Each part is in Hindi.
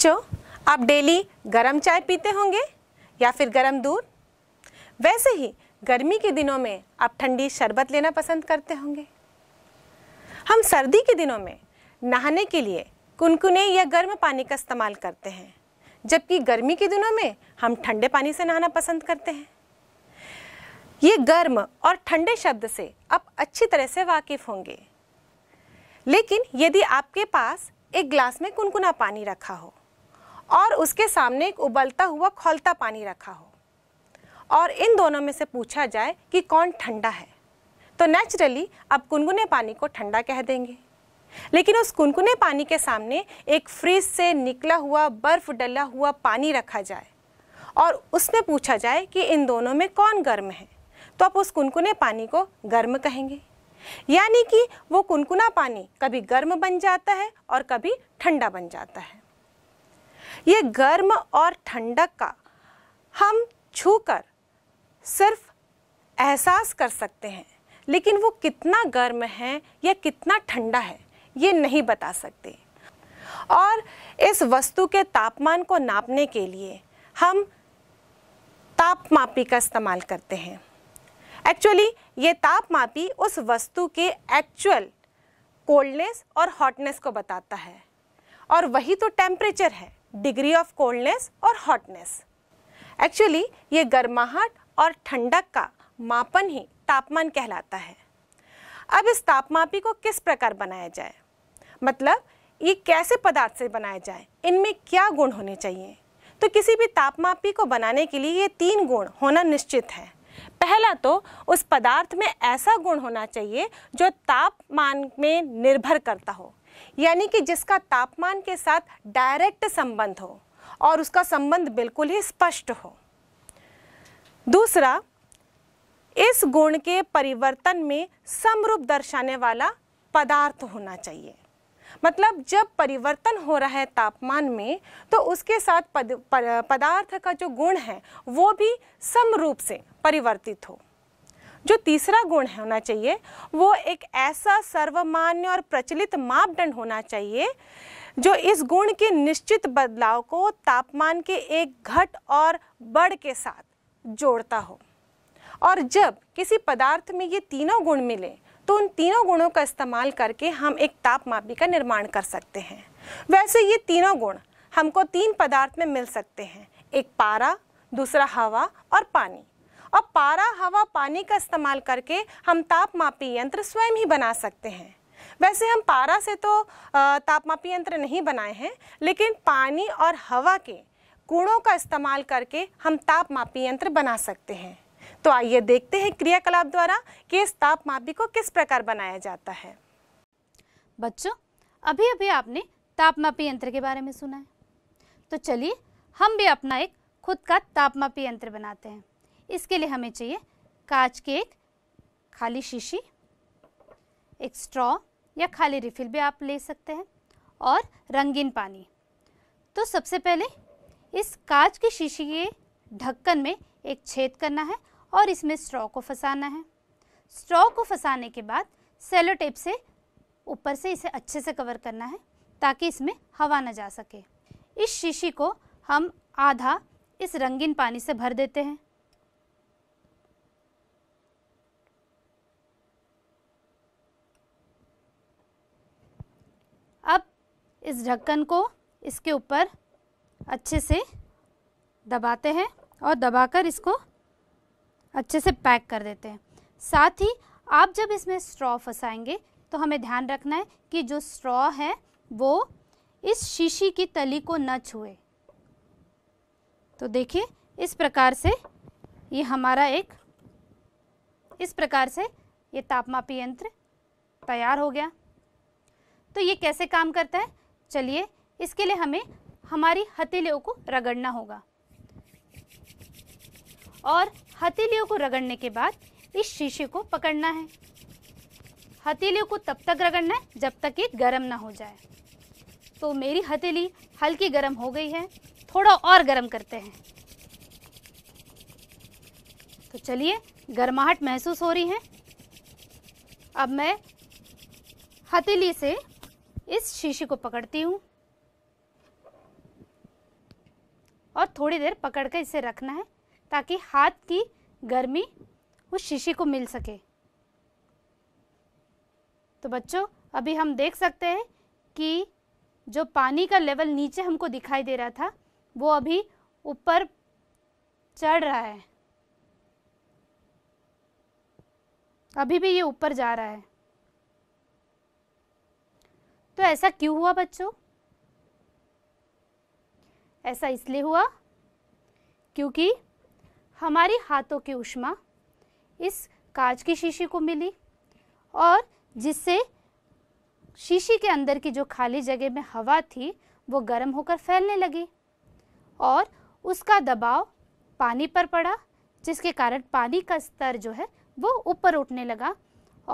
बच्चों आप डेली गरम चाय पीते होंगे या फिर गरम दूध वैसे ही गर्मी के दिनों में आप ठंडी शरबत लेना पसंद करते होंगे हम सर्दी के दिनों में नहाने के लिए कुनकुने या गर्म पानी का इस्तेमाल करते हैं जबकि गर्मी के दिनों में हम ठंडे पानी से नहाना पसंद करते हैं ये गर्म और ठंडे शब्द से आप अच्छी तरह से वाकिफ़ होंगे लेकिन यदि आपके पास एक ग्लास में कुनकुना पानी रखा हो और उसके सामने एक उबलता हुआ खोलता पानी रखा हो और इन दोनों में से पूछा जाए कि कौन ठंडा है तो नेचुरली आप कुनगुने पानी को ठंडा कह देंगे लेकिन उस कुनकुने पानी के सामने एक फ्रिज से निकला हुआ बर्फ डला हुआ पानी रखा जाए और उसमें पूछा जाए कि इन दोनों में कौन गर्म है तो आप उस कुनकुने पानी को गर्म कहेंगे यानी कि वो कुनकुना पानी कभी गर्म बन जाता है और कभी ठंडा बन जाता है ये गर्म और ठंडक का हम छू कर सिर्फ एहसास कर सकते हैं लेकिन वो कितना गर्म है या कितना ठंडा है ये नहीं बता सकते और इस वस्तु के तापमान को नापने के लिए हम तापमापी का इस्तेमाल करते हैं एक्चुअली ये तापमापी उस वस्तु के एक्चुअल कोल्डनेस और हॉटनेस को बताता है और वही तो टेम्परेचर है डिग्री ऑफ कोल्डनेस और हॉटनेस एक्चुअली ये गर्माहट और ठंडक का मापन ही तापमान कहलाता है अब इस तापमापी को किस प्रकार बनाया जाए मतलब ये कैसे पदार्थ से बनाया जाए इनमें क्या गुण होने चाहिए तो किसी भी तापमापी को बनाने के लिए ये तीन गुण होना निश्चित है पहला तो उस पदार्थ में ऐसा गुण होना चाहिए जो तापमान में निर्भर करता हो यानी कि जिसका तापमान के साथ डायरेक्ट संबंध हो और उसका संबंध बिल्कुल ही स्पष्ट हो दूसरा इस गुण के परिवर्तन में समरूप दर्शाने वाला पदार्थ होना चाहिए मतलब जब परिवर्तन हो रहा है तापमान में तो उसके साथ पद, पदार्थ का जो गुण है वो भी समरूप से परिवर्तित हो जो तीसरा गुण होना चाहिए वो एक ऐसा सर्वमान्य और प्रचलित मापदंड होना चाहिए जो इस गुण के निश्चित बदलाव को तापमान के एक घट और बढ़ के साथ जोड़ता हो और जब किसी पदार्थ में ये तीनों गुण मिले तो उन तीनों गुणों का इस्तेमाल करके हम एक तापमापी का निर्माण कर सकते हैं वैसे ये तीनों गुण हमको तीन पदार्थ में मिल सकते हैं एक पारा दूसरा हवा और पानी और पारा हवा पानी का इस्तेमाल करके हम तापमापी यंत्र स्वयं ही बना सकते हैं वैसे हम पारा से तो तापमापी यंत्र नहीं बनाए हैं लेकिन पानी और हवा के कूड़ों का इस्तेमाल करके हम तापमापी यंत्र बना सकते हैं तो आइए देखते हैं क्रियाकलाप द्वारा कि इस तापमापी को किस प्रकार बनाया जाता है बच्चों अभी अभी आपने तापमापी यंत्र के बारे में सुना है तो चलिए हम भी अपना एक खुद का तापमापी यंत्र बनाते हैं इसके लिए हमें चाहिए कांच के एक खाली शीशी एक स्ट्रॉ या खाली रिफिल भी आप ले सकते हैं और रंगीन पानी तो सबसे पहले इस कांच की शीशी के ढक्कन में एक छेद करना है और इसमें स्ट्रॉ को फंसाना है स्ट्रॉ को फंसाने के बाद सेलो टेप से ऊपर से इसे अच्छे से कवर करना है ताकि इसमें हवा ना जा सके इस शीशी को हम आधा इस रंगीन पानी से भर देते हैं इस ढक्कन को इसके ऊपर अच्छे से दबाते हैं और दबाकर इसको अच्छे से पैक कर देते हैं साथ ही आप जब इसमें स्ट्रॉ फंसाएंगे तो हमें ध्यान रखना है कि जो स्ट्रॉ है वो इस शीशी की तली को न छुए तो देखिए इस प्रकार से ये हमारा एक इस प्रकार से ये तापमापी यंत्र तैयार हो गया तो ये कैसे काम करता है चलिए इसके लिए हमें हमारी हथेलियों को रगड़ना होगा और हथेलियों को रगड़ने के बाद इस शीशे को पकड़ना है हथेलियों को तब तक रगड़ना है जब तक ये गर्म ना हो जाए तो मेरी हथेली हल्की गर्म हो गई है थोड़ा और गर्म करते हैं तो चलिए गर्माहट महसूस हो रही है अब मैं हथेली से इस शीशे को पकड़ती हूँ और थोड़ी देर पकड़ कर इसे रखना है ताकि हाथ की गर्मी उस शीशे को मिल सके तो बच्चों अभी हम देख सकते हैं कि जो पानी का लेवल नीचे हमको दिखाई दे रहा था वो अभी ऊपर चढ़ रहा है अभी भी ये ऊपर जा रहा है तो ऐसा क्यों हुआ बच्चों ऐसा इसलिए हुआ क्योंकि हमारे हाथों की उष्मा इस कांच की शीशी को मिली और जिससे शीशी के अंदर की जो खाली जगह में हवा थी वो गर्म होकर फैलने लगी और उसका दबाव पानी पर पड़ा जिसके कारण पानी का स्तर जो है वो ऊपर उठने लगा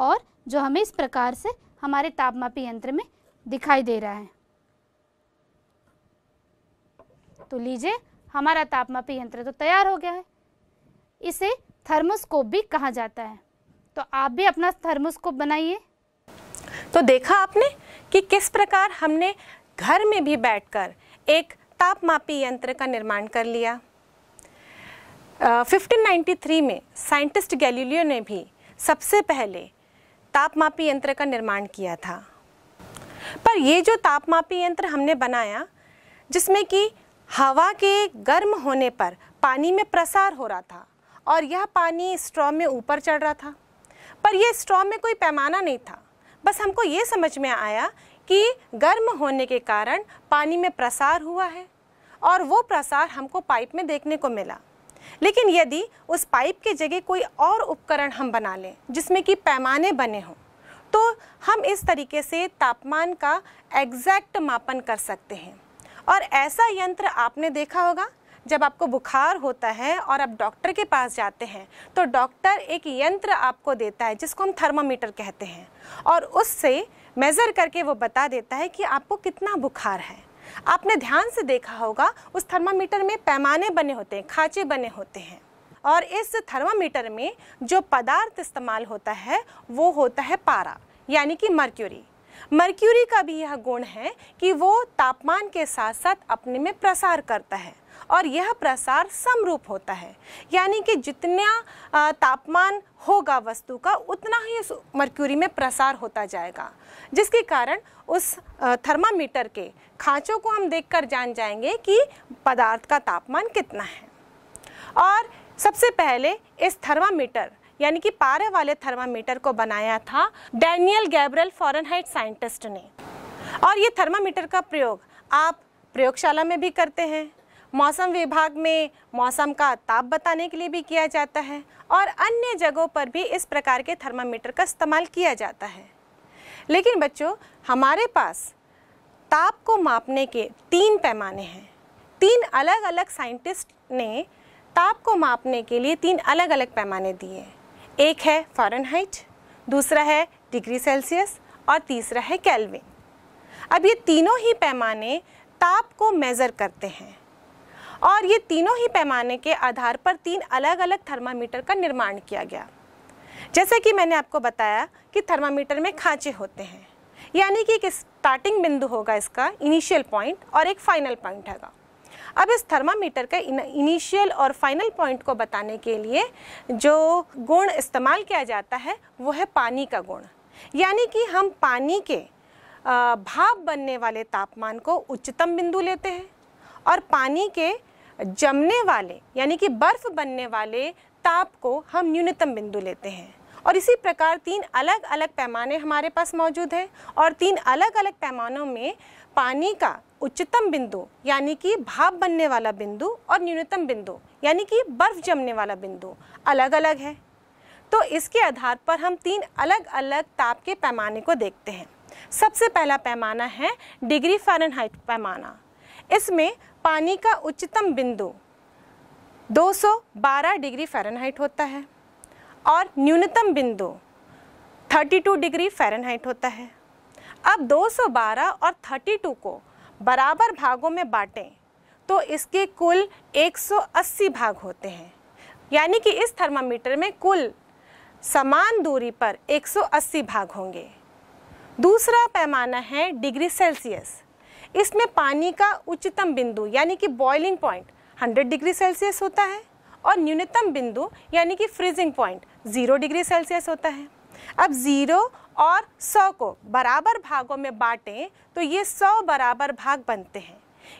और जो हमें इस प्रकार से हमारे तापमापी यंत्र में दिखाई दे रहा है तो लीजिए हमारा तापमापी यंत्र तो तैयार हो गया है इसे थर्मोस्कोप भी कहा जाता है तो आप भी अपना थर्मोस्कोप बनाइए तो देखा आपने कि किस प्रकार हमने घर में भी बैठकर एक तापमापी यंत्र का निर्माण कर लिया uh, 1593 में साइंटिस्ट गैलीलियो ने भी सबसे पहले तापमापी यंत्र का निर्माण किया था पर ये जो तापमापी यंत्र हमने बनाया जिसमें कि हवा के गर्म होने पर पानी में प्रसार हो रहा था और यह पानी स्ट्रॉ में ऊपर चढ़ रहा था पर यह स्ट्रॉ में कोई पैमाना नहीं था बस हमको ये समझ में आया कि गर्म होने के कारण पानी में प्रसार हुआ है और वो प्रसार हमको पाइप में देखने को मिला लेकिन यदि उस पाइप के जगह कोई और उपकरण हम बना लें जिसमें कि पैमाने बने हों तो हम इस तरीके से तापमान का एग्जैक्ट मापन कर सकते हैं और ऐसा यंत्र आपने देखा होगा जब आपको बुखार होता है और आप डॉक्टर के पास जाते हैं तो डॉक्टर एक यंत्र आपको देता है जिसको हम थर्मामीटर कहते हैं और उससे मेज़र करके वो बता देता है कि आपको कितना बुखार है आपने ध्यान से देखा होगा उस थर्मामीटर में पैमाने बने होते हैं खाँचे बने होते हैं और इस थर्मामीटर में जो पदार्थ इस्तेमाल होता है वो होता है पारा यानी कि मर्क्यूरी मर्क्यूरी का भी यह गुण है कि वो तापमान के साथ साथ अपने में प्रसार करता है और यह प्रसार समरूप होता है यानी कि जितना तापमान होगा वस्तु का उतना ही उस मर्क्यूरी में प्रसार होता जाएगा जिसके कारण उस थर्मामीटर के खाँचों को हम देखकर जान जाएंगे कि पदार्थ का तापमान कितना है और सबसे पहले इस थर्मामीटर यानी कि पारे वाले थर्मामीटर को बनाया था डैनियल गैब्रल फॉरनहाइट साइंटिस्ट ने और ये थर्मामीटर का प्रयोग आप प्रयोगशाला में भी करते हैं मौसम विभाग में मौसम का ताप बताने के लिए भी किया जाता है और अन्य जगहों पर भी इस प्रकार के थर्मामीटर का इस्तेमाल किया जाता है लेकिन बच्चों हमारे पास ताप को मापने के तीन पैमाने हैं तीन अलग अलग साइंटिस्ट ने ताप को मापने के लिए तीन अलग अलग पैमाने दिए एक है फ़ारेनहाइट दूसरा है डिग्री सेल्सियस और तीसरा है कैलविन अब ये तीनों ही पैमाने ताप को मेज़र करते हैं और ये तीनों ही पैमाने के आधार पर तीन अलग अलग थर्मामीटर का निर्माण किया गया जैसे कि मैंने आपको बताया कि थर्मामीटर में खांचे होते हैं यानी कि एक स्टार्टिंग बिंदु होगा इसका इनिशियल पॉइंट और एक फाइनल पॉइंट होगा अब इस थर्मामीटर के इनिशियल और फाइनल पॉइंट को बताने के लिए जो गुण इस्तेमाल किया जाता है वो है पानी का गुण यानी कि हम पानी के भाप बनने वाले तापमान को उच्चतम बिंदु लेते हैं और पानी के जमने वाले यानी कि बर्फ बनने वाले ताप को हम न्यूनतम बिंदु लेते हैं और इसी प्रकार तीन अलग अलग पैमाने हमारे पास मौजूद हैं और तीन अलग अलग पैमानों में पानी का उच्चतम बिंदु यानी कि भाप बनने वाला बिंदु और न्यूनतम बिंदु यानी कि बर्फ जमने वाला बिंदु अलग अलग है तो इसके आधार पर हम तीन अलग अलग ताप के पैमाने को देखते हैं सबसे पहला पैमाना है डिग्री फ़ारेनहाइट पैमाना इसमें पानी का उच्चतम बिंदु 212 डिग्री फ़ारेनहाइट होता है और न्यूनतम बिंदु 32 डिग्री फ़ारेनहाइट होता है अब 212 और 32 को बराबर भागों में बांटें तो इसके कुल 180 भाग होते हैं यानी कि इस थर्मामीटर में कुल समान दूरी पर 180 भाग होंगे दूसरा पैमाना है डिग्री सेल्सियस इसमें पानी का उच्चतम बिंदु यानी कि बॉइलिंग पॉइंट 100 डिग्री सेल्सियस होता है और न्यूनतम बिंदु यानी कि freezing point zero degree Celsius होता है अब ज़ीरो और सौ को बराबर भागों में बांटें तो ये सौ बराबर भाग बनते हैं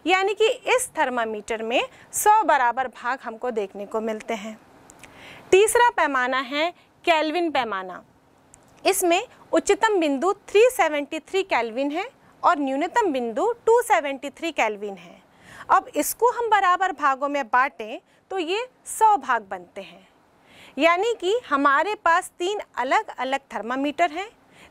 यानी कि इस थर्मामीटर में सौ बराबर भाग हमको देखने को मिलते हैं तीसरा पैमाना है कैलविन पैमाना इसमें उच्चतम बिंदु 373 कैलविन है और न्यूनतम बिंदु 273 कैलविन है अब इसको हम बराबर भागों में बांटें तो ये सौ भाग बनते हैं यानी कि हमारे पास तीन अलग अलग थर्मामीटर हैं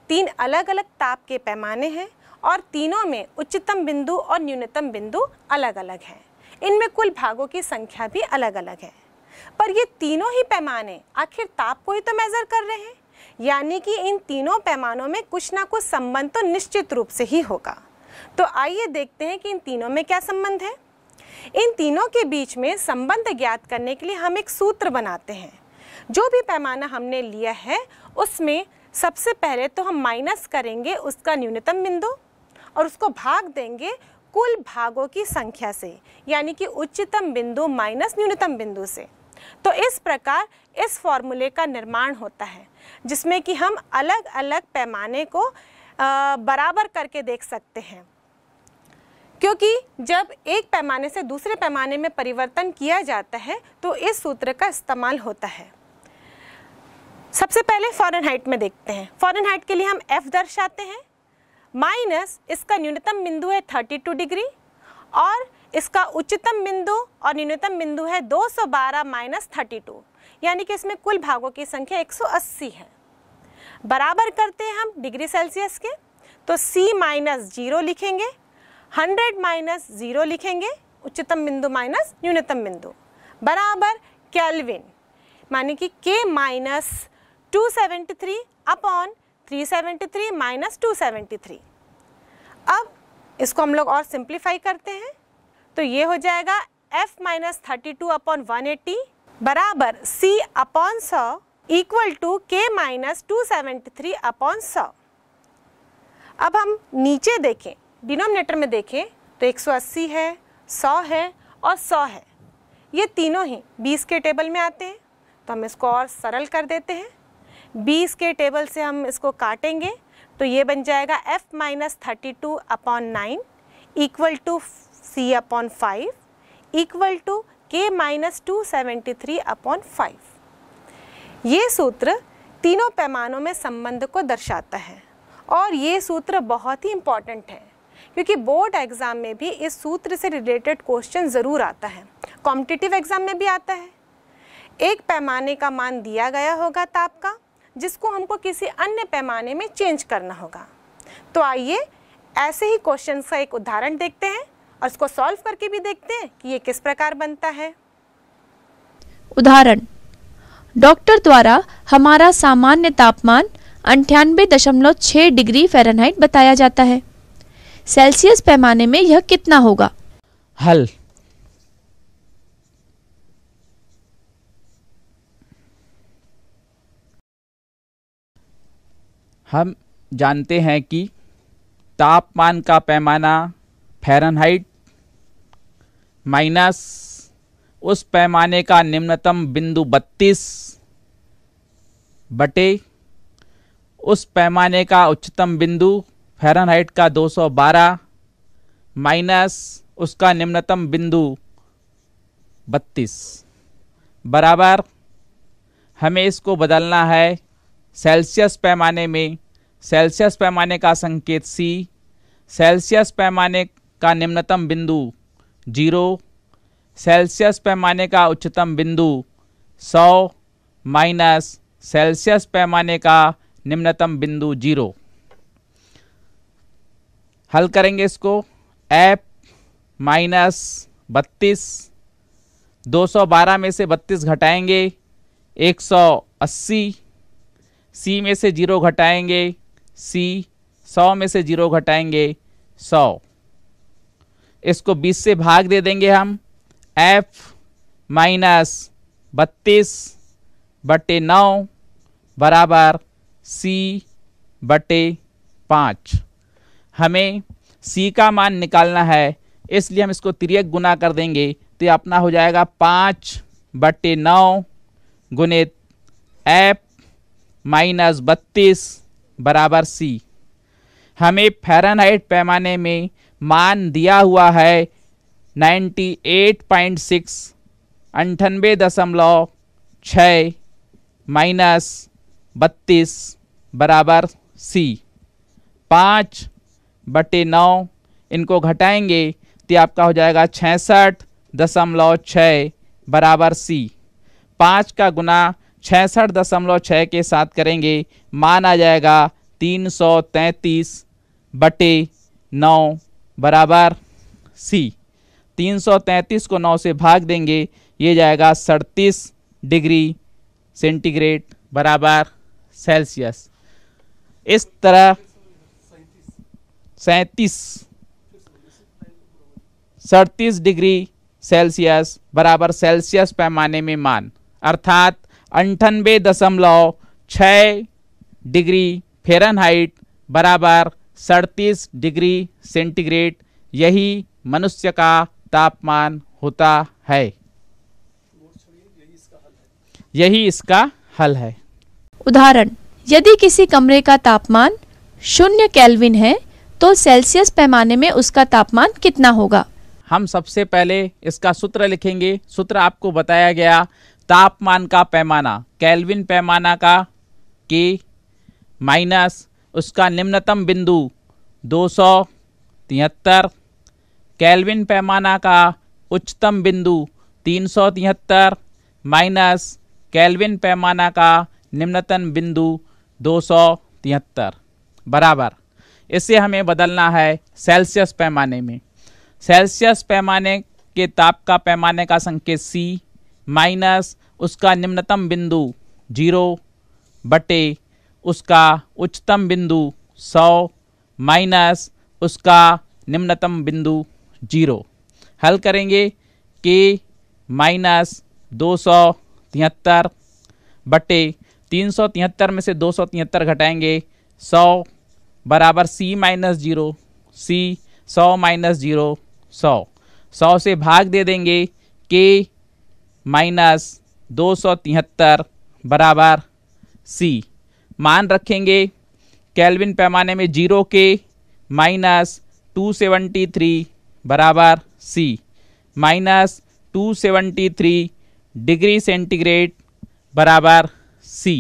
तीन अलग अलग ताप के पैमाने हैं और तीनों में उच्चतम बिंदु और न्यूनतम बिंदु अलग अलग हैं इनमें कुल भागों की संख्या भी अलग अलग है पर ये तीनों ही पैमाने आखिर ताप को ही तो मेज़र कर रहे हैं यानी कि इन तीनों पैमानों में कुछ ना कुछ संबंध तो निश्चित रूप से ही होगा तो आइए देखते हैं कि इन तीनों में क्या संबंध है इन तीनों के बीच में संबंध ज्ञात करने के लिए हम एक सूत्र बनाते हैं जो भी पैमाना हमने लिया है उसमें सबसे पहले तो हम माइनस करेंगे उसका न्यूनतम बिंदु और उसको भाग देंगे कुल भागों की संख्या से यानी कि उच्चतम बिंदु माइनस न्यूनतम बिंदु से तो इस प्रकार इस फॉर्मूले का निर्माण होता है जिसमें कि हम अलग अलग पैमाने को बराबर करके देख सकते हैं क्योंकि जब एक पैमाने से दूसरे पैमाने में परिवर्तन किया जाता है तो इस सूत्र का इस्तेमाल होता है सबसे पहले फॉरन हाइट में देखते हैं फॉरन हाइट के लिए हम एफ दर्शाते हैं माइनस इसका न्यूनतम बिंदु है 32 डिग्री और इसका उच्चतम बिंदु और न्यूनतम बिंदु है 212 सौ बारह माइनस थर्टी यानी कि इसमें कुल भागों की संख्या 180 है बराबर करते हैं हम डिग्री सेल्सियस के तो C माइनस जीरो लिखेंगे 100 माइनस ज़ीरो लिखेंगे उच्चतम बिंदु माइनस न्यूनतम बिंदु बराबर कैलविन मानी कि के माइनस 273 अपॉन 373 माइनस 273 अब इसको हम लोग और सिंप्लीफाई करते हैं तो ये हो जाएगा f minus thirty two upon one eighty बराबर c अपॉन सौ equal to k minus two seventy three upon सौ अब हम नीचे देखें डिनोमिनेटर में देखें तो 180 है 100 है और 100 है ये तीनों ही 20 के टेबल में आते हैं तो हम इसको और सरल कर देते हैं बीस के टेबल से हम इसको काटेंगे तो ये बन जाएगा F minus thirty two upon nine equal to C upon five equal to K minus two seventy three upon five ये सूत्र तीनों पैमानों में संबंध को दर्शाता है और ये सूत्र बहुत ही इम्पॉर्टेंट है क्योंकि बोर्ड एग्ज़ाम में भी इस सूत्र से रिलेटेड क्वेश्चन ज़रूर आता है कॉम्पिटिटिव एग्ज़ाम में भी आता है एक पैमाने का मान दिया गया होगा ताप का जिसको हमको किसी अन्य पैमाने में चेंज करना होगा तो आइए ऐसे ही क्वेश्चन का एक उदाहरण देखते हैं और इसको सॉल्व करके भी देखते हैं कि ये किस प्रकार बनता है उदाहरण डॉक्टर द्वारा हमारा सामान्य तापमान अंठानबे दशमलव छः डिग्री फ़ारेनहाइट बताया जाता है सेल्सियस पैमाने में यह कितना होगा हल हम जानते हैं कि तापमान का पैमाना फेरनहाइट माइनस उस पैमाने का निम्नतम बिंदु बत्तीस बटे उस पैमाने का उच्चतम बिंदु फेरनहाइट का 212 माइनस उसका निम्नतम बिंदु 32 बराबर हमें इसको बदलना है सेल्सियस पैमाने में सेल्सियस पैमाने का संकेत सी सेल्सियस पैमाने का निम्नतम बिंदु जीरो सेल्सियस पैमाने का उच्चतम बिंदु सौ माइनस सेल्सियस पैमाने का निम्नतम बिंदु जीरो हल करेंगे इसको एप माइनस बत्तीस दो सौ बारह में से बत्तीस घटाएंगे एक सौ अस्सी सी में से जीरो घटाएंगे सी सौ में से जीरो घटाएंगे सौ इसको बीस से भाग दे देंगे हम एफ माइनस बत्तीस बटे नौ बराबर सी बटे पाँच हमें सी का मान निकालना है इसलिए हम इसको त्रियक गुना कर देंगे तो अपना हो जाएगा पाँच बटे नौ गुणित एफ माइनस बत्तीस बराबर सी हमें फेरनहाइट पैमाने में मान दिया हुआ है 98.6 अंठानबे दशमलव छः माइनस बत्तीस बराबर सी पाँच बटे नौ इनको घटाएंगे तो आपका हो जाएगा छसठ दशमलव छः बराबर सी पाँच का गुना छसठ दशमलव छः के साथ करेंगे मान आ जाएगा तीन सौ तैंतीस बटे नौ बराबर सी तीन सौ तैंतीस को नौ से भाग देंगे ये जाएगा सड़तीस डिग्री सेंटीग्रेड बराबर सेल्सियस इस तरह सैंतीस सड़तीस डिग्री सेल्सियस बराबर सेल्सियस पैमाने में मान अर्थात अंठानबे दशमलव छ डिग्री फेरनहाइट बराबर सड़तीस डिग्री सेंटीग्रेड यही मनुष्य का तापमान होता है यही इसका हल है उदाहरण यदि किसी कमरे का तापमान शून्य कैलविन है तो सेल्सियस पैमाने में उसका तापमान कितना होगा हम सबसे पहले इसका सूत्र लिखेंगे सूत्र आपको बताया गया तापमान का पैमाना कैलविन पैमाना का के माइनस उसका निम्नतम बिंदु दो सौ तिहत्तर कैलविन पैमाना का उच्चतम बिंदु तीन सौ तिहत्तर माइनस कैलविन पैमाना का निम्नतम बिंदु दो सौ तिहत्तर बराबर इसे हमें बदलना है सेल्सियस पैमाने में सेल्सियस पैमाने के ताप का पैमाने का संकेत सी माइनस उसका निम्नतम बिंदु जीरो बटे उसका उच्चतम बिंदु सौ माइनस उसका निम्नतम बिंदु जीरो हल करेंगे के माइनस दो सौ तिहत्तर बटे तीन सौ तिहत्तर में से दो सौ तिहत्तर घटाएंगे सौ बराबर सी माइनस जीरो सी सौ माइनस जीरो सौ सौ से भाग दे देंगे के माइनस दो सौ तिहत्तर बराबर सी मान रखेंगे कैलविन पैमाने में जीरो के माइनस टू सेवेंटी थ्री बराबर C minus two seventy three degree centigrade बराबर सी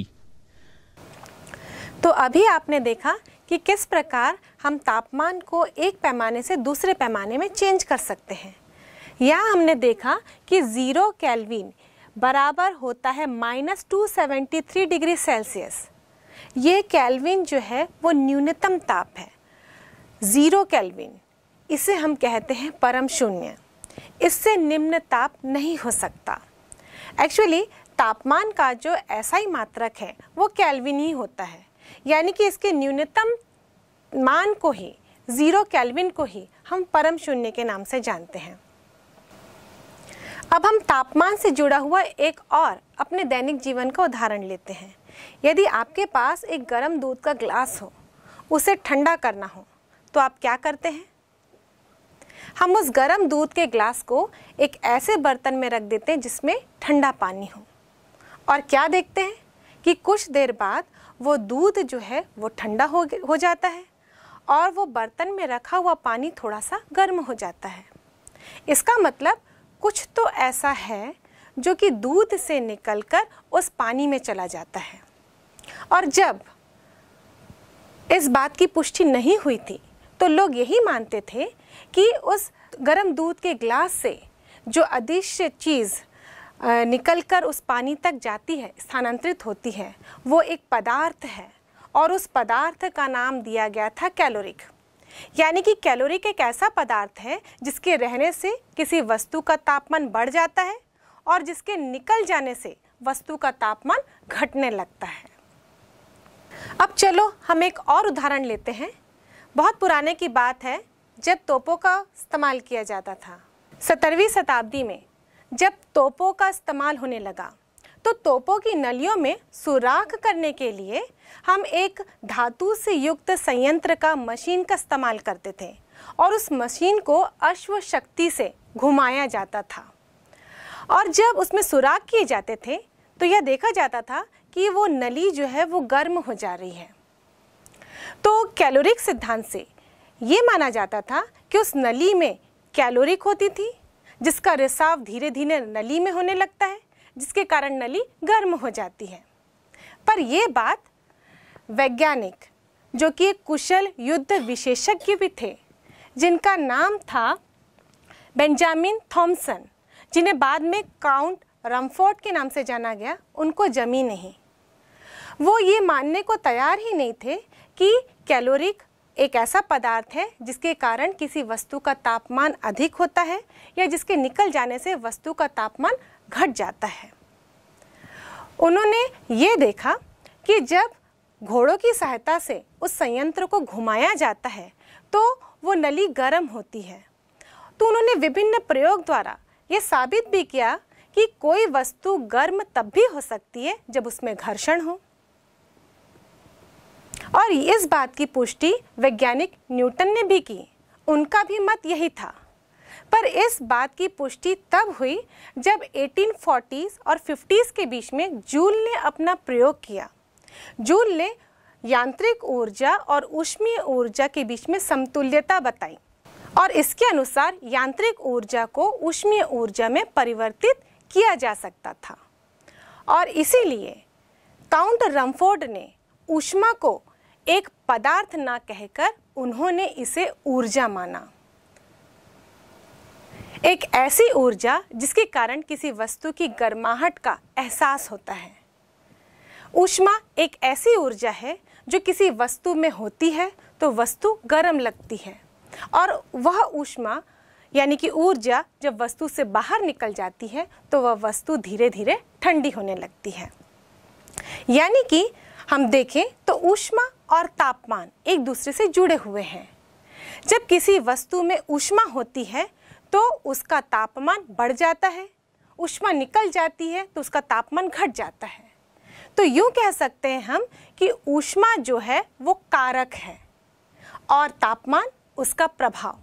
तो अभी आपने देखा कि किस प्रकार हम तापमान को एक पैमाने से दूसरे पैमाने में चेंज कर सकते हैं यह हमने देखा कि ज़ीरो कैलविन बराबर होता है minus two seventy three degree Celsius ये कैलविन जो है वो न्यूनतम ताप है ज़ीरो कैलविन इसे हम कहते हैं परम शून्य इससे निम्न ताप नहीं हो सकता एक्चुअली तापमान का जो ऐसा ही मात्रक है वो कैलविन ही होता है यानी कि इसके न्यूनतम मान को ही ज़ीरो कैलविन को ही हम परम शून्य के नाम से जानते हैं अब हम तापमान से जुड़ा हुआ एक और अपने दैनिक जीवन का उदाहरण लेते हैं यदि आपके पास एक गर्म दूध का ग्लास हो उसे ठंडा करना हो तो आप क्या करते हैं हम उस गर्म दूध के ग्लास को एक ऐसे बर्तन में रख देते हैं जिसमें ठंडा पानी हो और क्या देखते हैं कि कुछ देर बाद वो दूध जो है वो ठंडा हो हो जाता है और वो बर्तन में रखा हुआ पानी थोड़ा सा गर्म हो जाता है इसका मतलब कुछ तो ऐसा है जो कि दूध से निकलकर उस पानी में चला जाता है और जब इस बात की पुष्टि नहीं हुई थी तो लोग यही मानते थे कि उस गर्म दूध के ग्लास से जो अदृश्य चीज़ निकलकर उस पानी तक जाती है स्थानांतरित होती है वो एक पदार्थ है और उस पदार्थ का नाम दिया गया था कैलोरिक यानी कि कैलोरी एक ऐसा पदार्थ है जिसके रहने से किसी वस्तु का तापमान बढ़ जाता है और जिसके निकल जाने से वस्तु का तापमान घटने लगता है अब चलो हम एक और उदाहरण लेते हैं बहुत पुराने की बात है जब तोपों का इस्तेमाल किया जाता था सत्रहवीं शताब्दी में जब तोपों का इस्तेमाल होने लगा तो तोपों की नलियों में सुराख करने के लिए हम एक धातु से युक्त संयंत्र का मशीन का इस्तेमाल करते थे और उस मशीन को अश्व शक्ति से घुमाया जाता था और जब उसमें सुराख किए जाते थे तो यह देखा जाता था कि वो नली जो है वो गर्म हो जा रही है तो कैलोरिक सिद्धांत से ये माना जाता था कि उस नली में कैलोरिक होती थी जिसका रिसाव धीरे धीरे नली में होने लगता है जिसके कारण नली गर्म हो जाती है पर यह बात वैज्ञानिक जो कि एक कुशल युद्ध विशेषज्ञ भी थे जिनका नाम था बेंजामिन थॉमसन जिन्हें बाद में काउंट रमफोर्ट के नाम से जाना गया उनको जमी नहीं वो ये मानने को तैयार ही नहीं थे कि कैलोरिक एक ऐसा पदार्थ है जिसके कारण किसी वस्तु का तापमान अधिक होता है या जिसके निकल जाने से वस्तु का तापमान घट जाता है उन्होंने ये देखा कि जब घोड़ों की सहायता से उस संयंत्र को घुमाया जाता है तो वो नली गर्म होती है तो उन्होंने विभिन्न प्रयोग द्वारा ये साबित भी किया कि कोई वस्तु गर्म तब भी हो सकती है जब उसमें घर्षण हो और इस बात की पुष्टि वैज्ञानिक न्यूटन ने भी की उनका भी मत यही था पर इस बात की पुष्टि तब हुई जब 1840s और 50s के बीच में जूल ने अपना प्रयोग किया जूल ने यांत्रिक ऊर्जा और उष्मीय ऊर्जा के बीच में समतुल्यता बताई और इसके अनुसार यांत्रिक ऊर्जा को उष्मीय ऊर्जा में परिवर्तित किया जा सकता था और इसीलिए काउंट रमफोर्ड ने ऊष्मा को एक पदार्थ ना कहकर उन्होंने इसे ऊर्जा माना एक ऐसी ऊर्जा जिसके कारण किसी वस्तु की गर्माहट का एहसास होता है ऊष्मा एक ऐसी ऊर्जा है जो किसी वस्तु में होती है तो वस्तु गर्म लगती है और वह ऊष्मा यानी कि ऊर्जा जब वस्तु से बाहर निकल जाती है तो वह वस्तु धीरे धीरे ठंडी होने लगती है यानी कि हम देखें तो ऊष्मा और तापमान एक दूसरे से जुड़े हुए हैं जब किसी वस्तु में ऊष्मा होती है तो उसका तापमान बढ़ जाता है उष्मा निकल जाती है तो उसका तापमान घट जाता है तो यूँ कह सकते हैं हम कि ऊष्मा जो है वो कारक है और तापमान उसका प्रभाव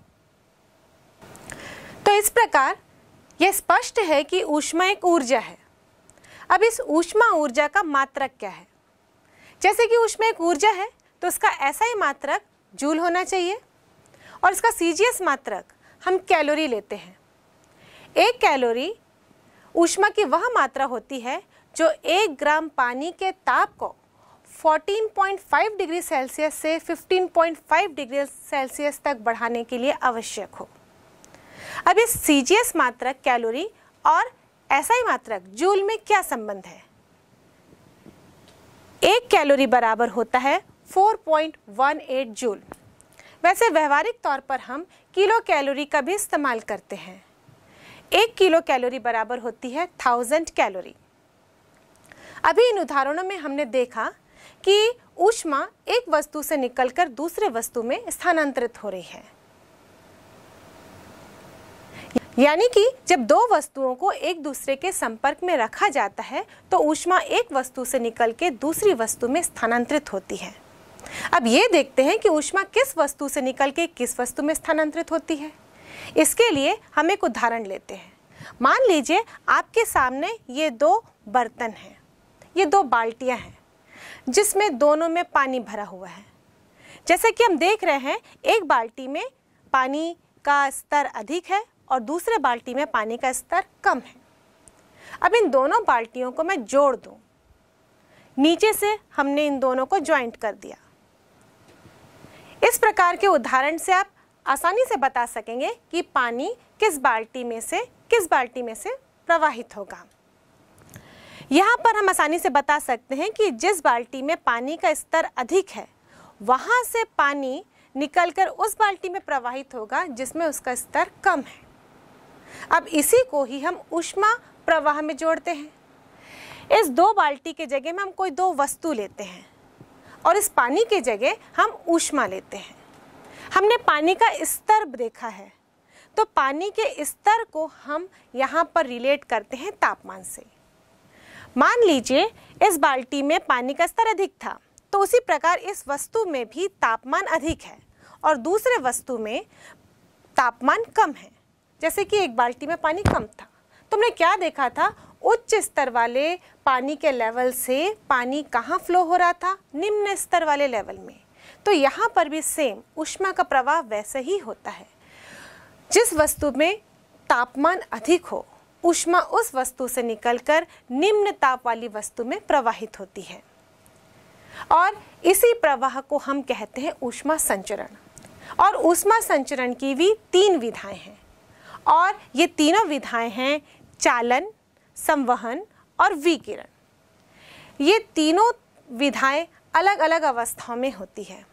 तो इस प्रकार यह स्पष्ट है कि ऊष्मा एक ऊर्जा है अब इस ऊष्मा ऊर्जा का मात्रक क्या है जैसे कि ऊष्मा एक ऊर्जा है तो उसका ऐसा ही मात्रक जूल होना चाहिए और इसका सीजीएस मात्रक हम कैलोरी लेते हैं एक कैलोरी ऊष्मा की वह मात्रा होती है जो एक ग्राम पानी के ताप को 14.5 डिग्री सेल्सियस से 15.5 डिग्री सेल्सियस तक बढ़ाने के लिए आवश्यक हो अब इस सी मात्रक कैलोरी और ऐसा ही मात्रक जूल में क्या संबंध है एक कैलोरी बराबर होता है 4.18 जूल वैसे व्यवहारिक तौर पर हम किलो कैलोरी का भी इस्तेमाल करते हैं एक किलो कैलोरी बराबर होती है थाउजेंड कैलोरी अभी इन उदाहरणों में हमने देखा कि ऊष्मा एक वस्तु से निकलकर दूसरे वस्तु में स्थानांतरित हो रही है यानी कि जब दो वस्तुओं को एक दूसरे के संपर्क में रखा जाता है तो ऊष्मा एक वस्तु से निकल के दूसरी वस्तु में स्थानांतरित होती है अब ये देखते हैं कि ऊष्मा किस वस्तु से निकल के किस वस्तु में स्थानांतरित होती है इसके लिए हम एक उदाहरण लेते हैं मान लीजिए आपके सामने ये दो बर्तन हैं ये दो बाल्टियाँ हैं जिसमें दोनों में पानी भरा हुआ है जैसे कि हम देख रहे हैं एक बाल्टी में पानी का स्तर अधिक है और दूसरे बाल्टी में पानी का स्तर कम है अब इन दोनों बाल्टियों को मैं जोड़ दूं। नीचे से हमने इन दोनों को ज्वाइंट कर दिया इस प्रकार के उदाहरण से आप आसानी से बता सकेंगे कि पानी किस बाल्टी में से किस बाल्टी में से प्रवाहित होगा यहाँ पर हम आसानी से बता सकते हैं कि जिस बाल्टी में पानी का स्तर अधिक है वहाँ से पानी निकलकर उस बाल्टी में प्रवाहित होगा जिसमें उसका स्तर कम है अब इसी को ही हम उष्मा प्रवाह में जोड़ते हैं इस दो बाल्टी के जगह में हम कोई दो वस्तु लेते हैं और इस पानी की जगह हम ऊष्मा लेते हैं हमने पानी का स्तर देखा है तो पानी के स्तर को हम यहाँ पर रिलेट करते हैं तापमान से मान लीजिए इस बाल्टी में पानी का स्तर अधिक था तो उसी प्रकार इस वस्तु में भी तापमान अधिक है और दूसरे वस्तु में तापमान कम है जैसे कि एक बाल्टी में पानी कम था तुमने क्या देखा था उच्च स्तर वाले पानी के लेवल से पानी कहाँ फ्लो हो रहा था निम्न स्तर वाले लेवल में तो यहाँ पर भी सेम उष्मा का प्रवाह वैसे ही होता है जिस वस्तु में तापमान अधिक हो उष्मा उस वस्तु से निकलकर निम्न ताप वाली वस्तु में प्रवाहित होती है और इसी प्रवाह को हम कहते हैं उष्मा संचरण और उष्मा संचरण की भी तीन विधाएं हैं और ये तीनों विधाएं हैं चालन संवहन और विकिरण ये तीनों विधाएं अलग अलग अवस्थाओं में होती है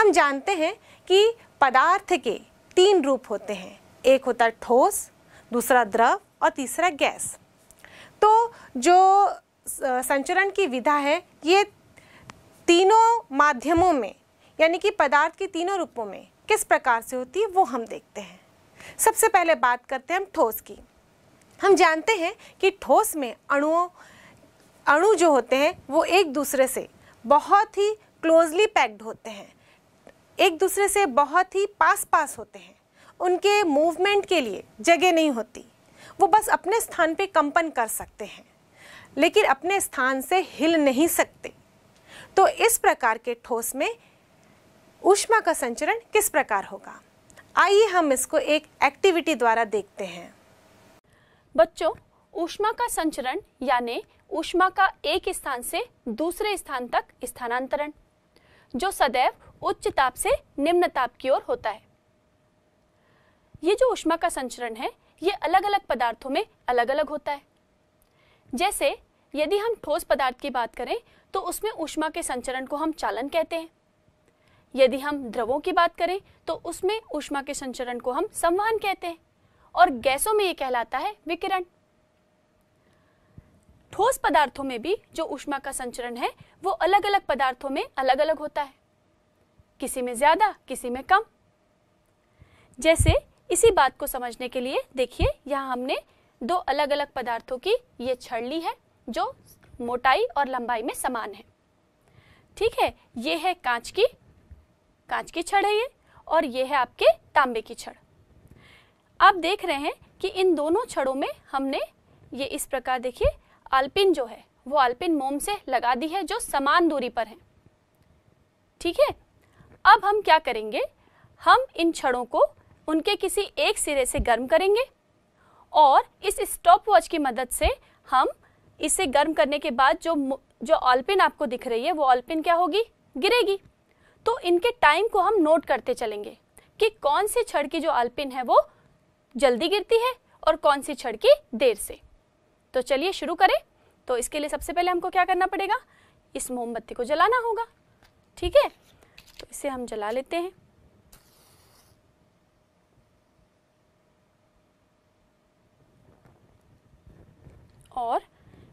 हम जानते हैं कि पदार्थ के तीन रूप होते हैं एक होता है ठोस दूसरा द्रव और तीसरा गैस तो जो संचरण की विधा है ये तीनों माध्यमों में यानी कि पदार्थ के तीनों रूपों में किस प्रकार से होती है वो हम देखते हैं सबसे पहले बात करते हैं हम ठोस की हम जानते हैं कि ठोस में अणुओं अणु जो होते हैं वो एक दूसरे से बहुत ही क्लोजली पैक्ड होते हैं एक दूसरे से बहुत ही पास पास होते हैं उनके मूवमेंट के लिए जगह नहीं होती वो बस अपने स्थान पे कंपन कर सकते हैं लेकिन अपने स्थान से हिल नहीं सकते तो इस प्रकार के ठोस में ऊष्मा का संचरण किस प्रकार होगा आइए हम इसको एक एक्टिविटी द्वारा देखते हैं बच्चों ऊष्मा का संचरण यानी ऊष्मा का एक स्थान से दूसरे स्थान तक स्थानांतरण जो सदैव उच्च ताप से निम्न ताप की ओर होता है ये जो ऊष्मा का संचरण है ये अलग अलग पदार्थों में अलग अलग होता है जैसे यदि हम ठोस पदार्थ की बात करें तो उसमें ऊष्मा के संचरण को हम चालन कहते हैं यदि हम द्रवों की बात करें तो उसमें ऊष्मा के संचरण को हम संवहन कहते हैं और गैसों में ये कहलाता है विकिरण ठोस पदार्थों में भी जो उष्मा का संचरण है वो अलग अलग पदार्थों में अलग अलग होता है किसी में ज्यादा किसी में कम जैसे इसी बात को समझने के लिए देखिए यहां हमने दो अलग अलग पदार्थों की ये छड़ ली है जो मोटाई और लंबाई में समान है ठीक है ये है कांच की कांच की छड़ है ये और ये है आपके तांबे की छड़ आप देख रहे हैं कि इन दोनों छड़ों में हमने ये इस प्रकार देखिए अल्पिन जो है वो आल्पिन मोम से लगा दी है जो समान दूरी पर है ठीक है अब हम क्या करेंगे हम इन छड़ों को उनके किसी एक सिरे से गर्म करेंगे और इस स्टॉप वॉच की मदद से हम इसे गर्म करने के बाद जो जो ऑलपिन आपको दिख रही है वो ऑलपिन क्या होगी गिरेगी तो इनके टाइम को हम नोट करते चलेंगे कि कौन सी छड़ की जो आल्पिन है वो जल्दी गिरती है और कौन सी छड़की देर से तो चलिए शुरू करें तो इसके लिए सबसे पहले हमको क्या करना पड़ेगा इस मोमबत्ती को जलाना होगा ठीक है तो इसे हम जला लेते हैं और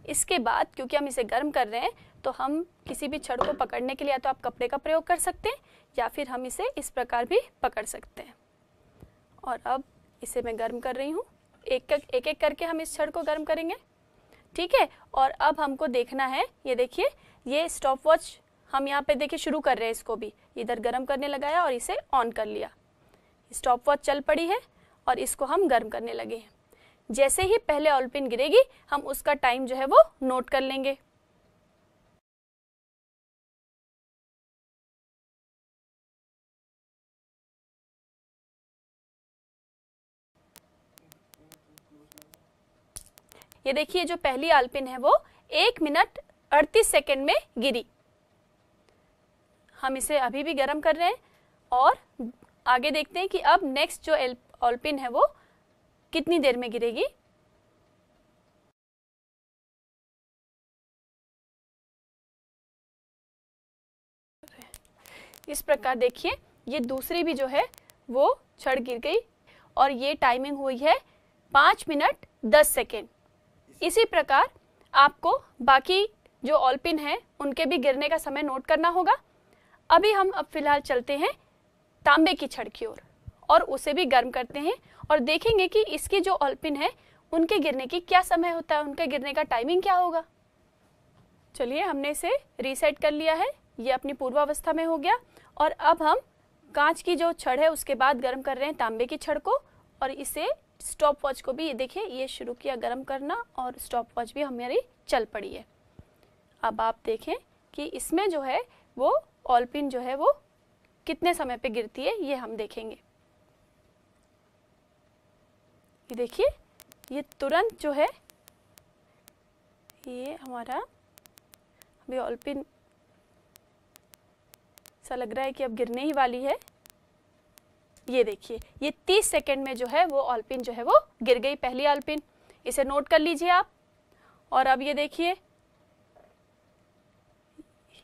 इसके बाद क्योंकि हम इसे गर्म कर रहे हैं तो हम किसी भी छड़ को पकड़ने के लिए या तो आप कपड़े का प्रयोग कर सकते हैं या फिर हम इसे इस प्रकार भी पकड़ सकते हैं और अब इसे मैं गर्म कर रही हूँ एक एक एक करके हम इस छड़ को गर्म करेंगे ठीक है और अब हमको देखना है ये देखिए ये स्टॉप वॉच हम यहाँ पे देखिए शुरू कर रहे हैं इसको भी इधर गर्म करने लगाया और इसे ऑन कर लिया स्टॉप वॉच चल पड़ी है और इसको हम गर्म करने लगे हैं जैसे ही पहले ऑलपिन गिरेगी हम उसका टाइम जो है वो नोट कर लेंगे ये देखिए जो पहली आलपिन है वो एक मिनट अड़तीस सेकेंड में गिरी हम इसे अभी भी गर्म कर रहे हैं और आगे देखते हैं कि अब नेक्स्ट जो ऑलपिन है वो कितनी देर में गिरेगी इस प्रकार देखिए ये दूसरी भी जो है वो छड़ गिर गई और ये टाइमिंग हुई है पांच मिनट दस सेकेंड इसी प्रकार आपको बाकी जो ऑलपिन है उनके भी गिरने का समय नोट करना होगा अभी हम अब फिलहाल चलते हैं तांबे की छड़ की ओर और उसे भी गर्म करते हैं और देखेंगे कि इसकी जो ऑलपिन है उनके गिरने की क्या समय होता है उनके गिरने का टाइमिंग क्या होगा चलिए हमने इसे रीसेट कर लिया है ये अपनी पूर्वावस्था में हो गया और अब हम कांच की जो छड़ है उसके बाद गर्म कर रहे हैं तांबे की छड़ को और इसे स्टॉप वॉच को भी देखिए ये शुरू किया गर्म करना और स्टॉप वॉच भी हमारी चल पड़ी है अब आप देखें कि इसमें जो है वो ऑलपिन जो है वो कितने समय पे गिरती है ये हम देखेंगे ये देखिए ये तुरंत जो है ये हमारा अभी ऑलपिन ऐसा लग रहा है कि अब गिरने ही वाली है ये देखिए ये 30 सेकंड में जो है वो ऑलपिन जो है वो गिर गई पहली ऑलपिन इसे नोट कर लीजिए आप और अब ये देखिए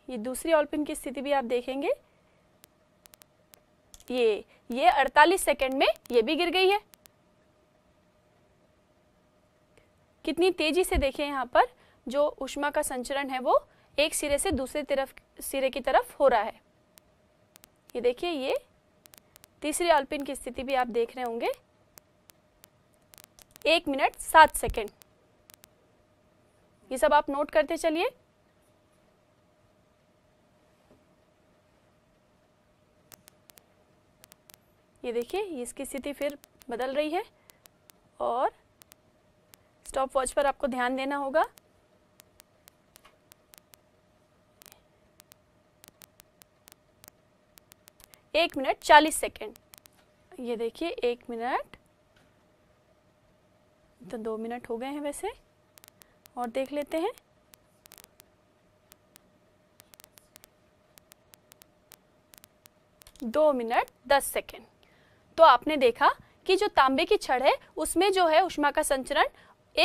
ये दूसरी ऑलपिन की स्थिति भी आप देखेंगे ये ये 48 सेकंड में ये भी गिर गई है कितनी तेजी से देखिए यहाँ पर जो उष्मा का संचरण है वो एक सिरे से दूसरे तरफ सिरे की तरफ हो रहा है ये देखिए ये तीसरी ऑल्पिन की स्थिति भी आप देख रहे होंगे एक मिनट सात सेकेंड ये सब आप नोट करते चलिए ये देखिए इसकी स्थिति फिर बदल रही है और स्टॉप वॉच पर आपको ध्यान देना होगा एक मिनट चालीस सेकेंड ये देखिए एक मिनट तो दो मिनट हो गए हैं वैसे और देख लेते हैं दो मिनट दस सेकेंड तो आपने देखा कि जो तांबे की छड़ है उसमें जो है उष्मा का संचरण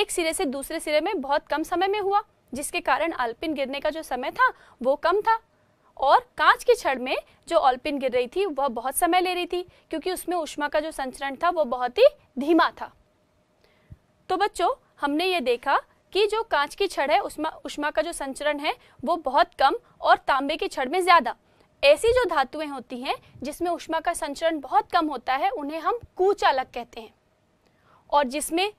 एक सिरे से दूसरे सिरे में बहुत कम समय में हुआ जिसके कारण आल्पिन गिरने का जो समय था वो कम था और कांच की छड़ में जो ऑलपिन गिर रही थी वह बहुत समय ले रही थी क्योंकि उसमें उष्मा का जो संचरण था वो बहुत ही धीमा था तो बच्चों हमने ये देखा कि जो कांच की छड़ है उसमें उष्मा का जो संचरण है वो बहुत कम और तांबे की छड़ में ज़्यादा ऐसी जो धातुएं होती हैं जिसमें उष्मा का संचरण बहुत कम होता है उन्हें हम कुचालक कहते हैं और जिसमें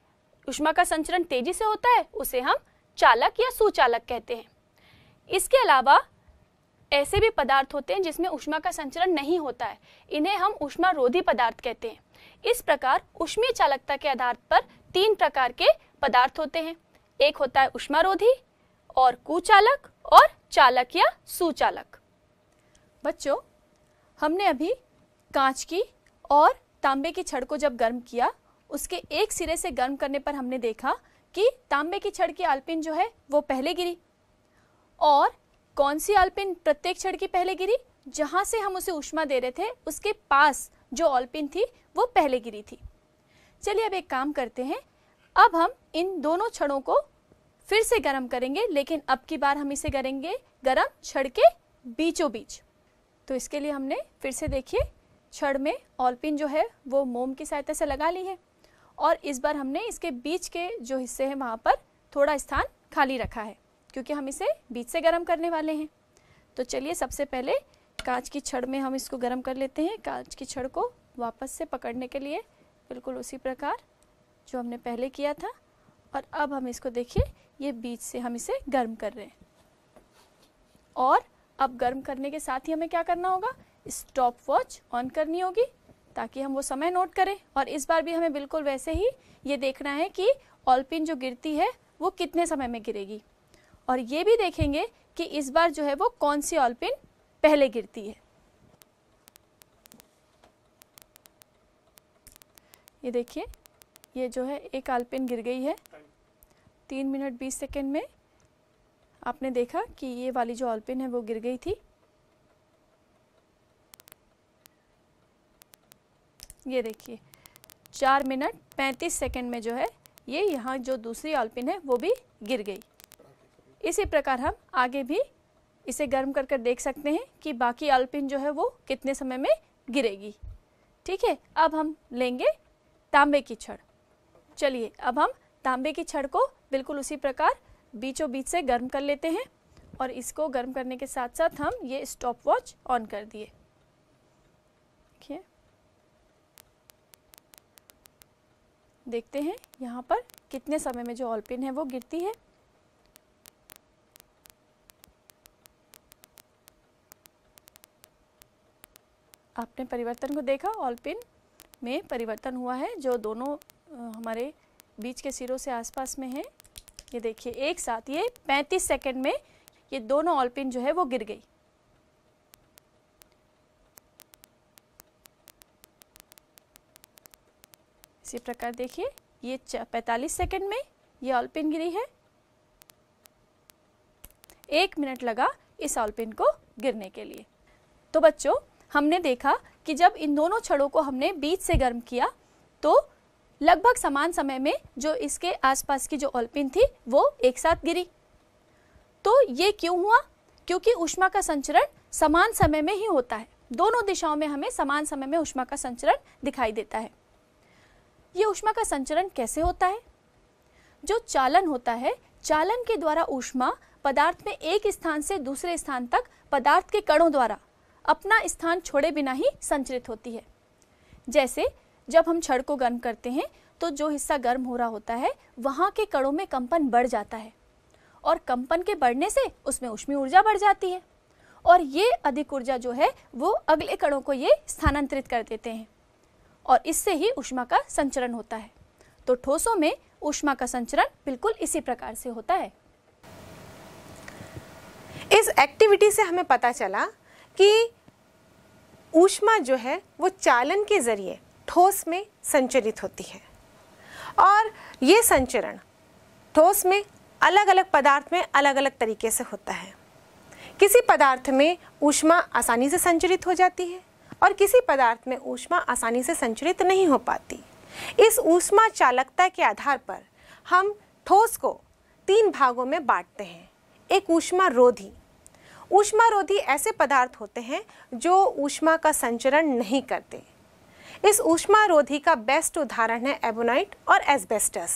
उष्मा का संचरण तेजी से होता है उसे हम चालक या सुचालक कहते हैं इसके अलावा ऐसे भी पदार्थ होते हैं जिसमें उष्मा का संचरण नहीं होता है इन्हें हम उष्मा रोधी पदार्थ कहते हैं इस प्रकार उष्मीय चालकता के आधार पर तीन प्रकार के पदार्थ होते हैं एक होता है उष्मारोधी और कुचालक और चालक या सुचालक बच्चों हमने अभी कांच की और तांबे की छड़ को जब गर्म किया उसके एक सिरे से गर्म करने पर हमने देखा कि तांबे की छड़ की आलपिन जो है वो पहले गिरी और कौन सी ऑलपिन प्रत्येक छड़ की पहले गिरी जहां से हम उसे उष्मा दे रहे थे उसके पास जो ऑलपिन थी वो पहले गिरी थी चलिए अब एक काम करते हैं अब हम इन दोनों छड़ों को फिर से गर्म करेंगे लेकिन अब की बार हम इसे करेंगे गर्म छड़ के बीचों बीच तो इसके लिए हमने फिर से देखिए छड़ में ऑलपिन जो है वो मोम की सहायता से लगा ली है और इस बार हमने इसके बीच के जो हिस्से हैं वहाँ पर थोड़ा स्थान खाली रखा है क्योंकि हम इसे बीच से गर्म करने वाले हैं तो चलिए सबसे पहले कांच की छड़ में हम इसको गर्म कर लेते हैं कांच की छड़ को वापस से पकड़ने के लिए बिल्कुल उसी प्रकार जो हमने पहले किया था और अब हम इसको देखिए ये बीच से हम इसे गर्म कर रहे हैं और अब गर्म करने के साथ ही हमें क्या करना होगा स्टॉप वॉच ऑन करनी होगी ताकि हम वो समय नोट करें और इस बार भी हमें बिल्कुल वैसे ही ये देखना है कि ऑलपिन जो गिरती है वो कितने समय में गिरेगी और ये भी देखेंगे कि इस बार जो है वो कौन सी ऑलपिन पहले गिरती है ये देखिए ये जो है एक आलपिन गिर गई है तीन मिनट बीस सेकेंड में आपने देखा कि ये वाली जो ऑलपिन है वो गिर गई थी ये देखिए चार मिनट पैंतीस सेकेंड में जो है ये यहाँ जो दूसरी ऑलपिन है वो भी गिर गई इसी प्रकार हम आगे भी इसे गर्म कर कर देख सकते हैं कि बाकी अल्पिन जो है वो कितने समय में गिरेगी ठीक है अब हम लेंगे तांबे की छड़ चलिए अब हम तांबे की छड़ को बिल्कुल उसी प्रकार बीचों बीच से गर्म कर लेते हैं और इसको गर्म करने के साथ साथ हम ये स्टॉप वॉच ऑन कर दिए देखिए देखते हैं यहाँ पर कितने समय में जो ऑलपिन है वो गिरती है आपने परिवर्तन को देखा ऑलपिन में परिवर्तन हुआ है जो दोनों हमारे बीच के सिरों से आसपास में है ये देखिए एक साथ ये 35 सेकंड में ये दोनों पिन जो है वो गिर गई इसी प्रकार देखिए ये 45 सेकंड में ये ऑलपिन गिरी है एक मिनट लगा इस ऑलपिन को गिरने के लिए तो बच्चों हमने देखा कि जब इन दोनों छड़ों को हमने बीच से गर्म किया तो लगभग समान समय में जो इसके आसपास की जो ऑल्पिन थी वो एक साथ गिरी तो ये क्यों हुआ क्योंकि उष्मा का संचरण समान समय में ही होता है दोनों दिशाओं में हमें समान समय में उष्मा का संचरण दिखाई देता है ये उष्मा का संचरण कैसे होता है जो चालन होता है चालन के द्वारा उष्मा पदार्थ में एक स्थान से दूसरे स्थान तक पदार्थ के कणों द्वारा अपना स्थान छोड़े बिना ही संचरित होती है जैसे जब हम छड़ को गर्म करते हैं तो जो हिस्सा गर्म हो रहा होता है वहाँ के कड़ों में कंपन बढ़ जाता है और कंपन के बढ़ने से उसमें उष्मी ऊर्जा बढ़ जाती है और ये अधिक ऊर्जा जो है वो अगले कणों को ये स्थानांतरित कर देते हैं और इससे ही उष्मा का संचरण होता है तो ठोसों में उष्मा का संचरण बिल्कुल इसी प्रकार से होता है इस एक्टिविटी से हमें पता चला कि ऊष्मा जो है वो चालन के ज़रिए ठोस में संचरित होती है और ये संचरण ठोस में अलग अलग पदार्थ में अलग अलग तरीके से होता है किसी पदार्थ में ऊष्मा आसानी से संचरित हो जाती है और किसी पदार्थ में ऊष्मा आसानी से संचरित नहीं हो पाती इस ऊष्मा चालकता के आधार पर हम ठोस को तीन भागों में बांटते हैं एक ऊष्मा रोधी ऊष्मारोधी ऐसे पदार्थ होते हैं जो ऊष्मा का संचरण नहीं करते इस ऊष्मारोधी का बेस्ट उदाहरण है एबोनाइट और एस्बेस्टस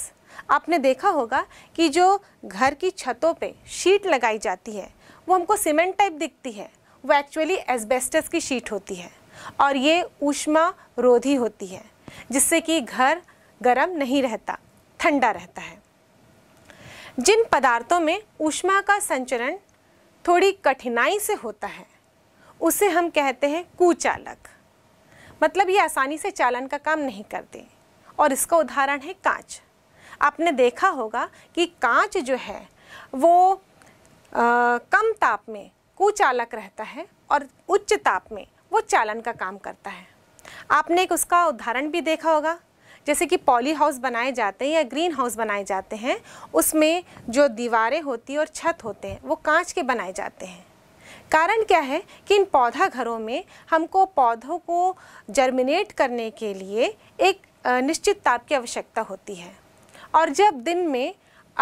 आपने देखा होगा कि जो घर की छतों पे शीट लगाई जाती है वो हमको सीमेंट टाइप दिखती है वो एक्चुअली एस्बेस्टस की शीट होती है और ये ऊष्मा रोधी होती है जिससे कि घर गर्म नहीं रहता ठंडा रहता है जिन पदार्थों में ऊष्मा का संचरण थोड़ी कठिनाई से होता है उसे हम कहते हैं कुचालक मतलब ये आसानी से चालन का काम नहीं करते और इसका उदाहरण है कांच आपने देखा होगा कि कांच जो है वो आ, कम ताप में कुचालक रहता है और उच्च ताप में वो चालन का काम करता है आपने एक उसका उदाहरण भी देखा होगा जैसे कि पॉली हाउस बनाए जाते हैं या ग्रीन हाउस बनाए जाते हैं उसमें जो दीवारें होती हैं और छत होते हैं वो कांच के बनाए जाते हैं कारण क्या है कि इन पौधा घरों में हमको पौधों को जर्मिनेट करने के लिए एक निश्चित ताप की आवश्यकता होती है और जब दिन में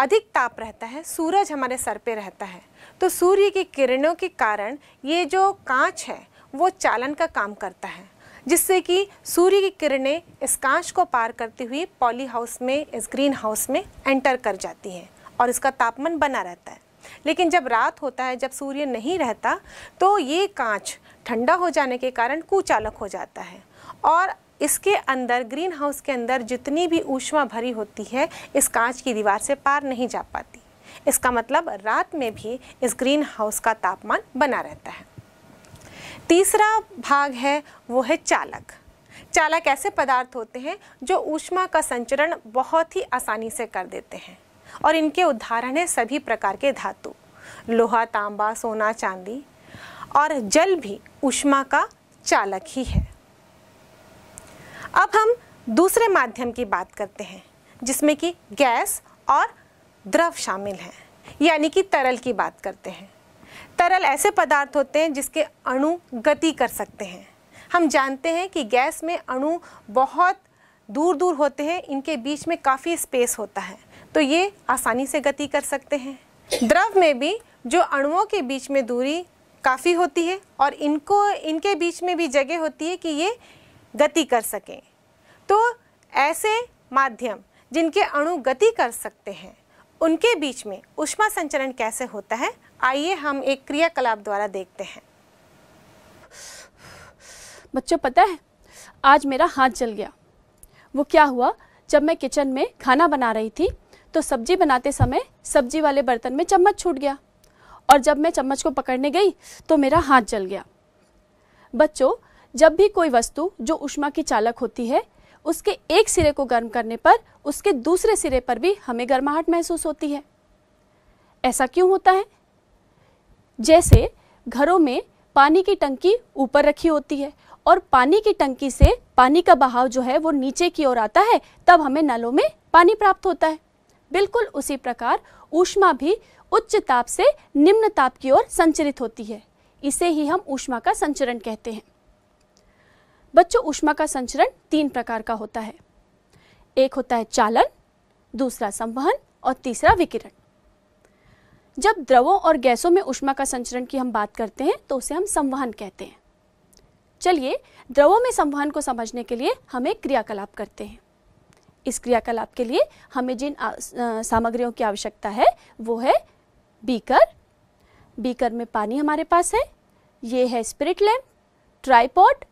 अधिक ताप रहता है सूरज हमारे सर पे रहता है तो सूर्य की किरणों के कारण ये जो कांच है वो चालन का काम करता है जिससे कि सूर्य की किरणें इस कांच को पार करती हुई पॉली हाउस में इस ग्रीन हाउस में एंटर कर जाती हैं और इसका तापमान बना रहता है लेकिन जब रात होता है जब सूर्य नहीं रहता तो ये कांच ठंडा हो जाने के कारण कुचालक हो जाता है और इसके अंदर ग्रीन हाउस के अंदर जितनी भी ऊष्मा भरी होती है इस कांच की दीवार से पार नहीं जा पाती इसका मतलब रात में भी इस ग्रीन हाउस का तापमान बना रहता है तीसरा भाग है वो है चालक चालक ऐसे पदार्थ होते हैं जो ऊष्मा का संचरण बहुत ही आसानी से कर देते हैं और इनके उदाहरण है सभी प्रकार के धातु लोहा तांबा सोना चांदी और जल भी ऊष्मा का चालक ही है अब हम दूसरे माध्यम की बात करते हैं जिसमें कि गैस और द्रव शामिल हैं यानी कि तरल की बात करते हैं तरल ऐसे पदार्थ होते हैं जिसके अणु गति कर सकते हैं हम जानते हैं कि गैस में अणु बहुत दूर दूर होते हैं इनके बीच में काफ़ी स्पेस होता है तो ये आसानी से गति कर सकते हैं द्रव में भी जो अणुओं के बीच में दूरी काफ़ी होती है और इनको इनके बीच में भी जगह होती है कि ये गति कर सकें तो ऐसे माध्यम जिनके अणु गति कर सकते हैं उनके बीच में उष्मा संचरण कैसे होता है आइए हम एक क्रियाकलाप द्वारा देखते हैं बच्चों पता है आज मेरा हाथ जल गया वो क्या हुआ जब मैं किचन में खाना बना रही थी तो सब्जी बनाते समय सब्जी वाले बर्तन में चम्मच छूट गया और जब मैं चम्मच को पकड़ने गई तो मेरा हाथ जल गया बच्चों जब भी कोई वस्तु जो उष्मा की चालक होती है उसके एक सिरे को गर्म करने पर उसके दूसरे सिरे पर भी हमें गर्माहट महसूस होती है ऐसा क्यों होता है जैसे घरों में पानी की टंकी ऊपर रखी होती है और पानी की टंकी से पानी का बहाव जो है वो नीचे की ओर आता है तब हमें नलों में पानी प्राप्त होता है बिल्कुल उसी प्रकार ऊष्मा भी उच्च ताप से निम्न ताप की ओर संचरित होती है इसे ही हम ऊष्मा का संचरण कहते हैं बच्चों ऊष्मा का संचरण तीन प्रकार का होता है एक होता है चालन दूसरा संवहन और तीसरा विकिरण जब द्रवों और गैसों में उष्मा का संचरण की हम बात करते हैं तो उसे हम संवहन कहते हैं चलिए द्रवों में संवहन को समझने के लिए हम एक क्रियाकलाप करते हैं इस क्रियाकलाप के लिए हमें जिन सामग्रियों की आवश्यकता है वो है बीकर बीकर में पानी हमारे पास है ये है स्पिरिट लैम्प ट्राईपॉड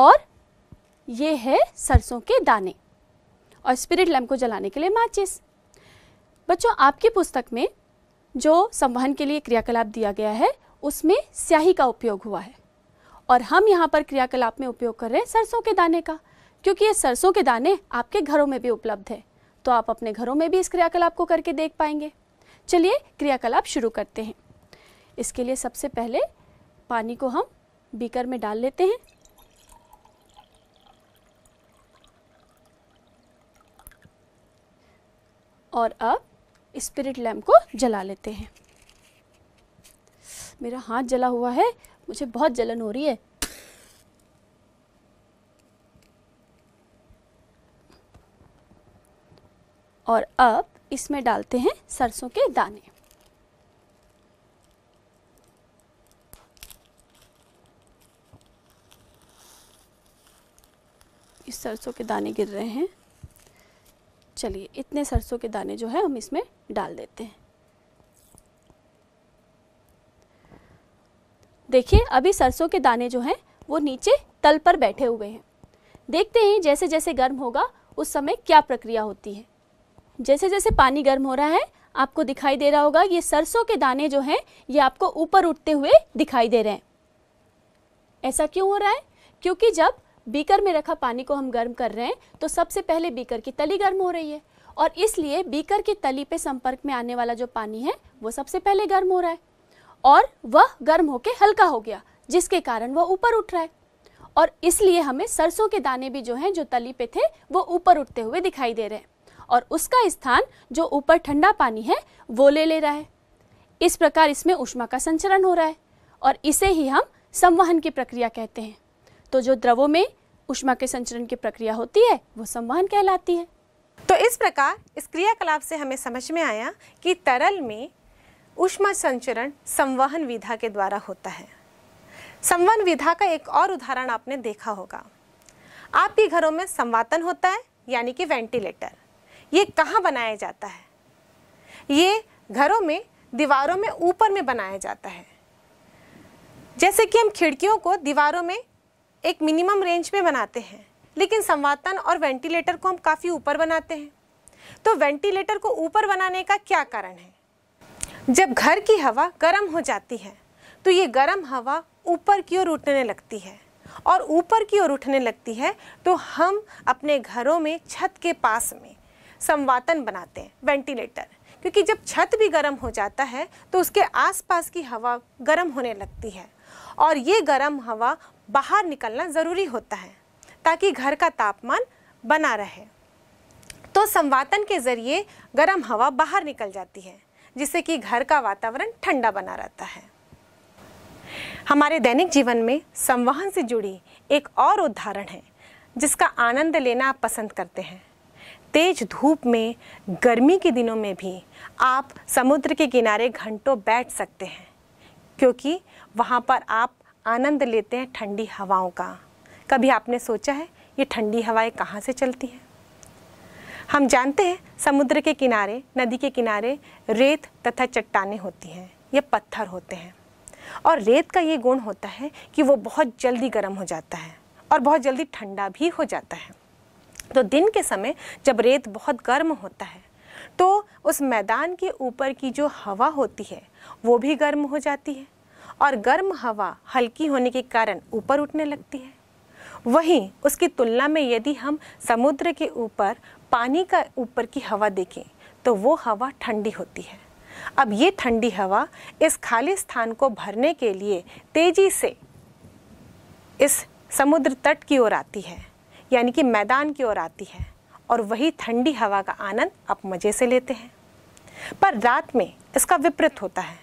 और ये है सरसों के दाने और स्पिरिट लैम्प को जलाने के लिए माचिस बच्चों आपकी पुस्तक में जो संवहन के लिए क्रियाकलाप दिया गया है उसमें स्याही का उपयोग हुआ है और हम यहाँ पर क्रियाकलाप में उपयोग कर रहे हैं सरसों के दाने का क्योंकि ये सरसों के दाने आपके घरों में भी उपलब्ध है तो आप अपने घरों में भी इस क्रियाकलाप को करके देख पाएंगे चलिए क्रियाकलाप शुरू करते हैं इसके लिए सबसे पहले पानी को हम बीकर में डाल लेते हैं और अब स्पिरिट लैम्प को जला लेते हैं मेरा हाथ जला हुआ है मुझे बहुत जलन हो रही है और अब इसमें डालते हैं सरसों के दाने इस सरसों के दाने गिर रहे हैं चलिए इतने सरसों के दाने जो है हम इसमें डाल देते हैं देखिए अभी सरसों के दाने जो हैं वो नीचे तल पर बैठे हुए हैं देखते हैं जैसे जैसे गर्म होगा उस समय क्या प्रक्रिया होती है जैसे जैसे पानी गर्म हो रहा है आपको दिखाई दे रहा होगा ये सरसों के दाने जो हैं ये आपको ऊपर उठते हुए दिखाई दे रहे हैं ऐसा क्यों हो रहा है क्योंकि जब बीकर में रखा पानी को हम गर्म कर रहे हैं तो सबसे पहले बीकर की तली गर्म हो रही है और इसलिए बीकर की तली पे संपर्क में आने वाला जो पानी है वो सबसे पहले गर्म हो रहा है और वह गर्म होकर हल्का हो गया जिसके कारण वह ऊपर उठ रहा है और इसलिए हमें सरसों के दाने भी जो हैं जो तली पे थे वो ऊपर उठते हुए दिखाई दे रहे हैं और उसका स्थान जो ऊपर ठंडा पानी है वो ले ले रहा है इस प्रकार इसमें उष्मा का संचरण हो रहा है और इसे ही हम संवहन की प्रक्रिया कहते हैं तो जो द्रवों में उष्मा के संचरण की प्रक्रिया होती है वो संवहन कहलाती है तो इस प्रकार इस क्रियाकलाप से हमें समझ में आया कि तरल में उष्मा संचरण संवहन विधा के द्वारा होता है संवहन विधा का एक और उदाहरण आपने देखा होगा आपके घरों में संवातन होता है यानी कि वेंटिलेटर ये कहाँ बनाया जाता है ये घरों में दीवारों में ऊपर में बनाया जाता है जैसे कि हम खिड़कियों को दीवारों में एक मिनिमम रेंज में बनाते हैं लेकिन संवातन और वेंटिलेटर को हम काफ़ी ऊपर बनाते हैं तो वेंटिलेटर को ऊपर बनाने का क्या कारण है जब घर की हवा गर्म हो जाती है तो ये गर्म हवा ऊपर की ओर उठने लगती है और ऊपर की ओर उठने लगती है तो हम अपने घरों में छत के पास में संवातन बनाते हैं वेंटिलेटर क्योंकि जब छत भी गर्म हो जाता है तो उसके आसपास की हवा गर्म होने लगती है और ये गर्म हवा बाहर निकलना ज़रूरी होता है ताकि घर का तापमान बना रहे तो संवातन के ज़रिए गर्म हवा बाहर निकल जाती है जिससे कि घर का वातावरण ठंडा बना रहता है हमारे दैनिक जीवन में संवहन से जुड़ी एक और उदाहरण है जिसका आनंद लेना आप पसंद करते हैं तेज धूप में गर्मी के दिनों में भी आप समुद्र के किनारे घंटों बैठ सकते हैं क्योंकि वहाँ पर आप आनंद लेते हैं ठंडी हवाओं का कभी आपने सोचा है ये ठंडी हवाएं कहाँ से चलती हैं हम जानते हैं समुद्र के किनारे नदी के किनारे रेत तथा चट्टाने होती हैं ये पत्थर होते हैं और रेत का ये गुण होता है कि वो बहुत जल्दी गर्म हो जाता है और बहुत जल्दी ठंडा भी हो जाता है तो दिन के समय जब रेत बहुत गर्म होता है तो उस मैदान के ऊपर की जो हवा होती है वो भी गर्म हो जाती है और गर्म हवा हल्की होने के कारण ऊपर उठने लगती है वहीं उसकी तुलना में यदि हम समुद्र के ऊपर पानी का ऊपर की हवा देखें तो वो हवा ठंडी होती है अब ये ठंडी हवा इस खाली स्थान को भरने के लिए तेजी से इस समुद्र तट की ओर आती है यानी कि मैदान की ओर आती है और वही ठंडी हवा का आनंद आप मज़े से लेते हैं पर रात में इसका विपरीत होता है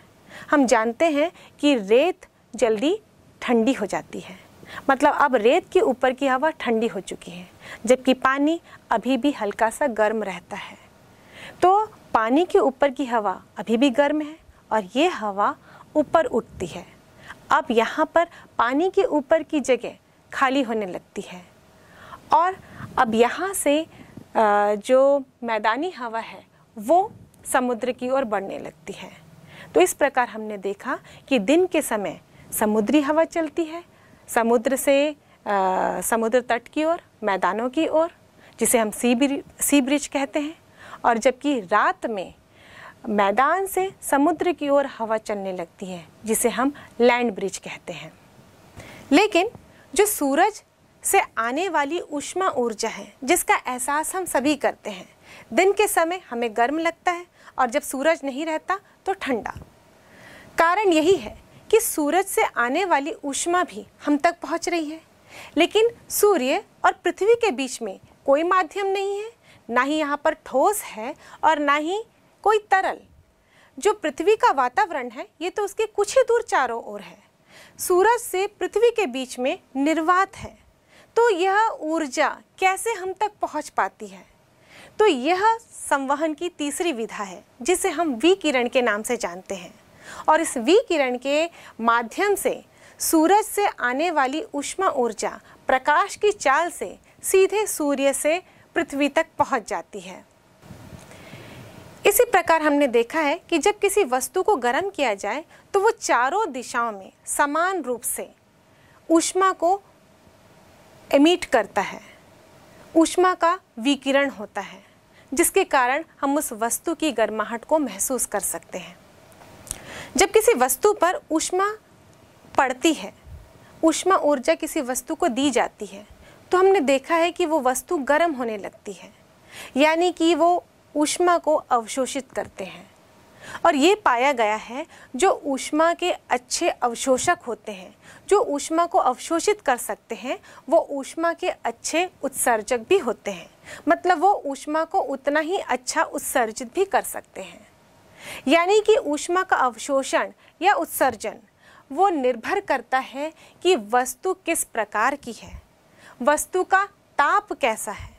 हम जानते हैं कि रेत जल्दी ठंडी हो जाती है मतलब अब रेत के ऊपर की हवा ठंडी हो चुकी है जबकि पानी अभी भी हल्का सा गर्म रहता है तो पानी के ऊपर की हवा अभी भी गर्म है और ये हवा ऊपर उठती है अब यहाँ पर पानी के ऊपर की जगह खाली होने लगती है और अब यहाँ से जो मैदानी हवा है वो समुद्र की ओर बढ़ने लगती है तो इस प्रकार हमने देखा कि दिन के समय समुद्री हवा चलती है समुद्र से आ, समुद्र तट की ओर मैदानों की ओर जिसे हम सी ब्रिज सी ब्रिज कहते हैं और जबकि रात में मैदान से समुद्र की ओर हवा चलने लगती है जिसे हम लैंड ब्रिज कहते हैं लेकिन जो सूरज से आने वाली उष्मा ऊर्जा है जिसका एहसास हम सभी करते हैं दिन के समय हमें गर्म लगता है और जब सूरज नहीं रहता तो ठंडा कारण यही है कि सूरज से आने वाली ऊष्मा भी हम तक पहुंच रही है लेकिन सूर्य और पृथ्वी के बीच में कोई माध्यम नहीं है ना ही यहाँ पर ठोस है और ना ही कोई तरल जो पृथ्वी का वातावरण है ये तो उसके कुछ ही दूर चारों ओर है सूरज से पृथ्वी के बीच में निर्वात है तो यह ऊर्जा कैसे हम तक पहुंच पाती है तो यह संवहन की तीसरी विधा है जिसे हम वी किरण के नाम से जानते हैं और इस वी किरण के माध्यम से सूरज से आने वाली उष्मा ऊर्जा प्रकाश की चाल से सीधे सूर्य से पृथ्वी तक पहुंच जाती है इसी प्रकार हमने देखा है कि जब किसी वस्तु को गर्म किया जाए तो वो चारों दिशाओं में समान रूप से ऊष्मा को एमिट करता है ऊष्मा का विकिरण होता है जिसके कारण हम उस वस्तु की गर्माहट को महसूस कर सकते हैं जब किसी वस्तु पर ऊष्मा पड़ती है ऊष्मा ऊर्जा किसी वस्तु को दी जाती है तो हमने देखा है कि वो वस्तु गर्म होने लगती है यानी कि वो ऊष्मा को अवशोषित करते हैं और ये पाया गया है जो ऊष्मा के अच्छे अवशोषक होते हैं जो ऊष्मा को अवशोषित कर सकते हैं वो ऊष्मा के अच्छे उत्सर्जक भी होते हैं मतलब वो ऊष्मा को उतना ही अच्छा उत्सर्जित भी कर सकते हैं यानी कि ऊष्मा का अवशोषण या उत्सर्जन वो निर्भर करता है कि वस्तु किस प्रकार की है वस्तु का ताप कैसा है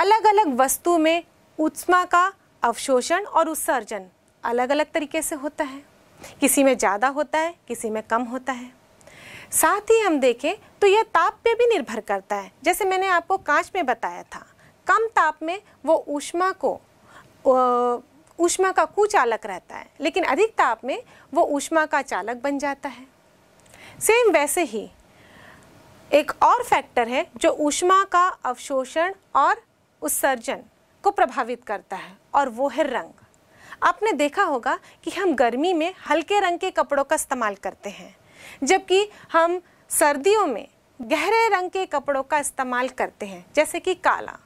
अलग अलग वस्तु में ऊष्मा का अवशोषण और उत्सर्जन अलग अलग तरीके से होता है किसी में ज़्यादा होता है किसी में कम होता है साथ ही हम देखें तो यह ताप पे भी निर्भर करता है जैसे मैंने आपको कांच में बताया था कम ताप में वो ऊष्मा को ऊष्मा का कुचालक रहता है लेकिन अधिक ताप में वो ऊष्मा का चालक बन जाता है सेम वैसे ही एक और फैक्टर है जो ऊष्मा का अवशोषण और उत्सर्जन को प्रभावित करता है और वो है रंग आपने देखा होगा कि हम गर्मी में हल्के रंग के कपड़ों का इस्तेमाल करते हैं जबकि हम सर्दियों में गहरे रंग के कपड़ों का इस्तेमाल करते हैं जैसे कि काला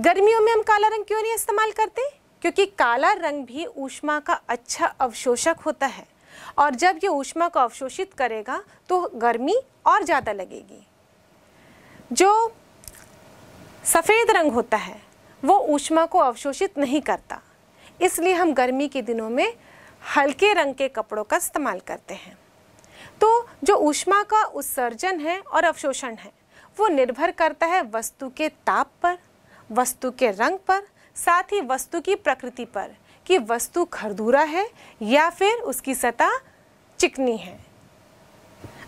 गर्मियों में हम काला रंग क्यों नहीं इस्तेमाल करते क्योंकि काला रंग भी ऊष्मा का अच्छा अवशोषक होता है और जब ये ऊष्मा को अवशोषित करेगा तो गर्मी और ज़्यादा लगेगी जो सफ़ेद रंग होता है वो ऊष्मा को अवशोषित नहीं करता इसलिए हम गर्मी के दिनों में हल्के रंग के कपड़ों का इस्तेमाल करते हैं तो जो ऊष्मा का उत्सर्जन है और अवशोषण है वो निर्भर करता है वस्तु के ताप पर वस्तु के रंग पर साथ ही वस्तु की प्रकृति पर कि वस्तु खरदूरा है या फिर उसकी सतह चिकनी है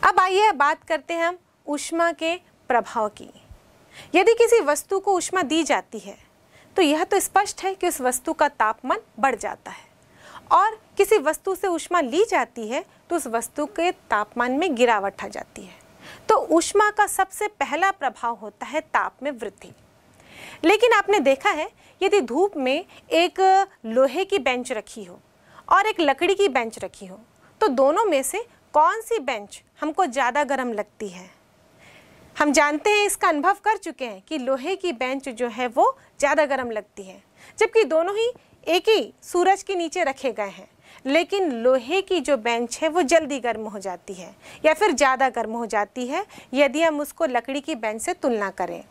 अब आइए बात करते हैं हम ऊष्मा के प्रभाव की यदि किसी वस्तु को ऊष्मा दी जाती है तो यह तो स्पष्ट है कि उस वस्तु का तापमान बढ़ जाता है और किसी वस्तु से ऊष्मा ली जाती है तो उस वस्तु के तापमान में गिरावट आ जाती है तो ऊष्मा का सबसे पहला प्रभाव होता है ताप में वृद्धि लेकिन आपने देखा है यदि धूप में एक लोहे की बेंच रखी हो और एक लकड़ी की बेंच रखी हो तो दोनों में से कौन सी बेंच हमको ज़्यादा गर्म लगती है हम जानते हैं इसका अनुभव कर चुके हैं कि लोहे की बेंच जो है वो ज़्यादा गर्म लगती है जबकि दोनों ही एक ही सूरज के नीचे रखे गए हैं लेकिन लोहे की जो बेंच है वो जल्दी गर्म हो जाती है या फिर ज़्यादा गर्म हो जाती है यदि हम उसको लकड़ी की बेंच से तुलना करें